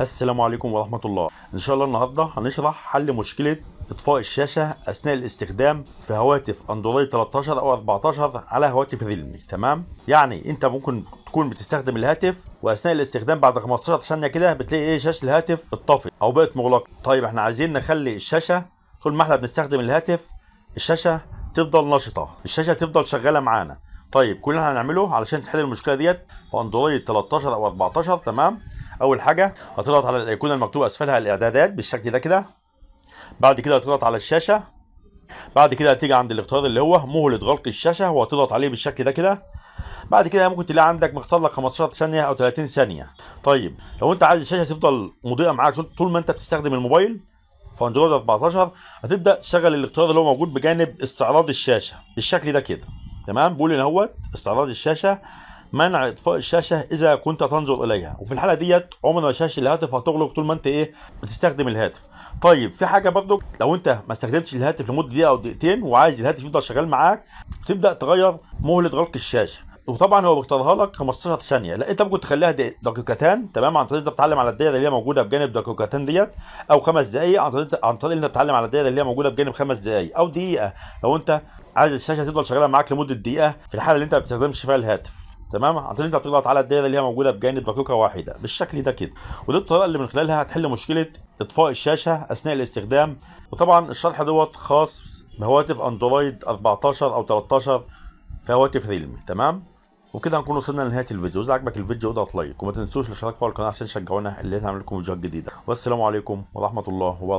السلام عليكم ورحمة الله إن شاء الله النهاردة هنشرح حل مشكلة إطفاء الشاشة أثناء الاستخدام في هواتف أندرويد 13 أو 14 على هواتف ريلمي تمام يعني أنت ممكن تكون بتستخدم الهاتف وأثناء الاستخدام بعد 15 ثانية كده بتلاقي إيه شاشة الهاتف اتطفت أو بقت مغلقة طيب إحنا عايزين نخلي الشاشة طول ما إحنا بنستخدم الهاتف الشاشة تفضل نشطة الشاشة تفضل شغالة معانا طيب كل اللي هنعمله علشان تحل المشكله ديت في اندرويد 13 او 14 تمام اول حاجه هتضغط على الايقونه المكتوب اسفلها الاعدادات بالشكل ده كده بعد كده هتضغط على الشاشه بعد كده هتيجي عند الاختيار اللي هو مهله غلق الشاشه وهتضغط عليه بالشكل ده كده بعد كده ممكن تلاقي عندك مختار لك 15 ثانيه او 30 ثانيه طيب لو انت عايز الشاشه تفضل مضيئه معاك طول ما انت بتستخدم الموبايل في اندرويد 14 هتبدا تشغل الاختيار اللي هو موجود بجانب استعراض الشاشه بالشكل ده كده تمام بيقول ان هو استعراض الشاشه منع اطفاء الشاشه اذا كنت تنظر اليها وفي الحاله ديت عمر ما شاشه الهاتف هتغلق طول ما انت ايه بتستخدم الهاتف طيب في حاجه برضو لو انت ما استخدمتش الهاتف لمده دقيقه او دقيقتين وعايز الهاتف يفضل شغال معاك تبدا تغير مهله غلق الشاشه وطبعا هو بيختارها لك 15 ثانيه لا انت ممكن تخليها دقيقتين تمام عن طريق انت بتتعلم على الدايره اللي هي موجوده بجانب دقيقتين ديت او خمس دقائق عن طريق عن طريق انت بتتعلم على الدايره اللي هي موجوده بجانب خمس دقائق او دقيقه لو انت عايز الشاشه تفضل شغاله معاك لمده دقيقه في الحاله اللي انت ما بتستخدمش فيها الهاتف تمام عشان انت بتضغط على الدايره اللي هي موجوده بجانب دقيقه واحده بالشكل ده كده ودي الطريقه اللي من خلالها هتحل مشكله اطفاء الشاشه اثناء الاستخدام وطبعا الشرح دوت خاص بهواتف اندرويد 14 او 13 في هواتف ريلمي تمام وكده هنكون وصلنا لنهايه الفيديو اذا عجبك الفيديو اضغط لايك وما تنسوش الاشتراك في القناه عشان تشجعونا اللي هنعمل لكم فيديوهات جديده والسلام عليكم ورحمه الله وبركاته